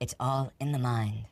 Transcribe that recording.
It's all in the mind.